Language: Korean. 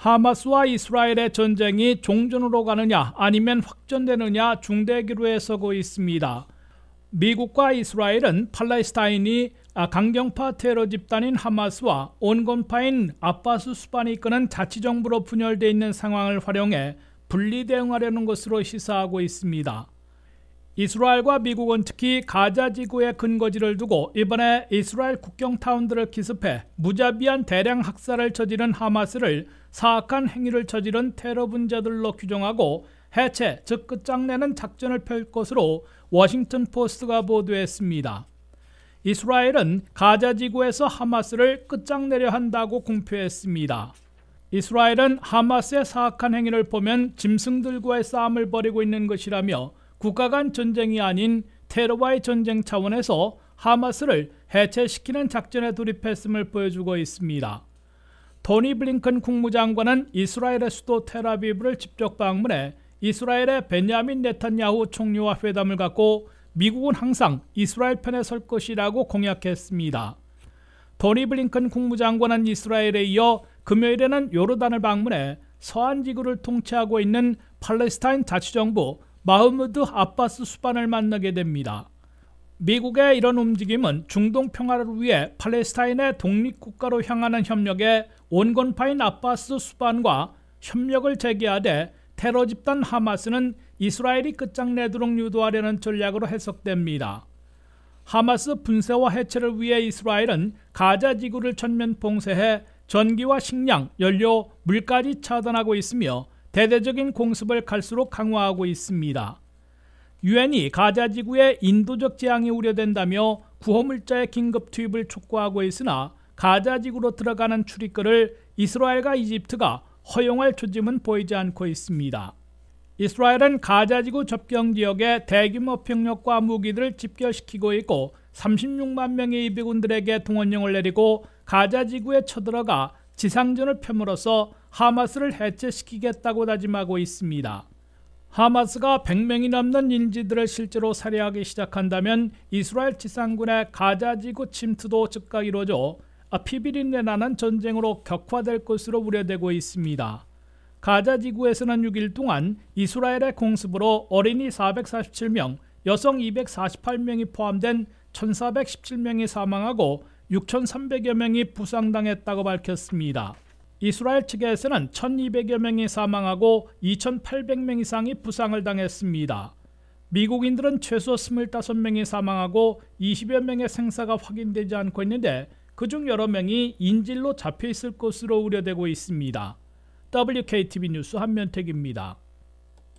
하마스와 이스라엘의 전쟁이 종전으로 가느냐 아니면 확전되느냐 중대기로에 서고 있습니다. 미국과 이스라엘은 팔레스타인이 아, 강경파 테러 집단인 하마스와 온건파인 아빠스 수반이 끄는 자치정부로 분열돼 있는 상황을 활용해 분리 대응하려는 것으로 시사하고 있습니다. 이스라엘과 미국은 특히 가자 지구에 근거지를 두고 이번에 이스라엘 국경 타운들을 기습해 무자비한 대량 학살을 저지른 하마스를 사악한 행위를 저지른 테러분자들로 규정하고 해체, 즉 끝장내는 작전을 펼 것으로 워싱턴 포스트가 보도했습니다. 이스라엘은 가자 지구에서 하마스를 끝장내려 한다고 공표했습니다. 이스라엘은 하마스의 사악한 행위를 보면 짐승들과의 싸움을 벌이고 있는 것이라며 국가 간 전쟁이 아닌 테러와의 전쟁 차원에서 하마스를 해체시키는 작전에 돌입했음을 보여주고 있습니다. 토니 블링컨 국무장관은 이스라엘의 수도 테라비브를 직접 방문해 이스라엘의 베냐민 네탄야후 총리와 회담을 갖고 미국은 항상 이스라엘 편에 설 것이라고 공약했습니다. 토니 블링컨 국무장관은 이스라엘에 이어 금요일에는 요르단을 방문해 서안 지구를 통치하고 있는 팔레스타인 자치정부 마흐무드 아빠스 수반을 만나게 됩니다. 미국의 이런 움직임은 중동 평화를 위해 팔레스타인의 독립국가로 향하는 협력에 온건파인 아빠스 수반과 협력을 재개하되 테러 집단 하마스는 이스라엘이 끝장내도록 유도하려는 전략으로 해석됩니다. 하마스 분쇄와 해체를 위해 이스라엘은 가자 지구를 전면 봉쇄해 전기와 식량, 연료, 물까지 차단하고 있으며 대대적인 공습을 갈수록 강화하고 있습니다. 유엔이 가자 지구에 인도적 재앙이 우려된다며 구호물자의 긴급 투입을 촉구하고 있으나 가자 지구로 들어가는 출입구를 이스라엘과 이집트가 허용할 조짐은 보이지 않고 있습니다. 이스라엘은 가자지구 접경 지역에 대규모 병력과 무기들을 집결시키고 있고 36만 명의 이비군들에게 동원령을 내리고 가자지구에 쳐들어가 지상전을 펴므로써 하마스를 해체시키겠다고 다짐하고 있습니다. 하마스가 100명이 넘는 인지들을 실제로 살해하기 시작한다면 이스라엘 지상군의 가자지구 침투도 즉각 이루어져 피비린내 나는 전쟁으로 격화될 것으로 우려되고 있습니다. 가자지구에서는 6일 동안 이스라엘의 공습으로 어린이 447명, 여성 248명이 포함된 1417명이 사망하고 6,300여 명이 부상당했다고 밝혔습니다. 이스라엘 측에서는 1,200여 명이 사망하고 2,800명 이상이 부상을 당했습니다. 미국인들은 최소 25명이 사망하고 20여 명의 생사가 확인되지 않고 있는데 그 중 여러 명이 인질로 잡혀 있을 것으로 우려되고 있습니다. WKTV 뉴스 한면택입니다.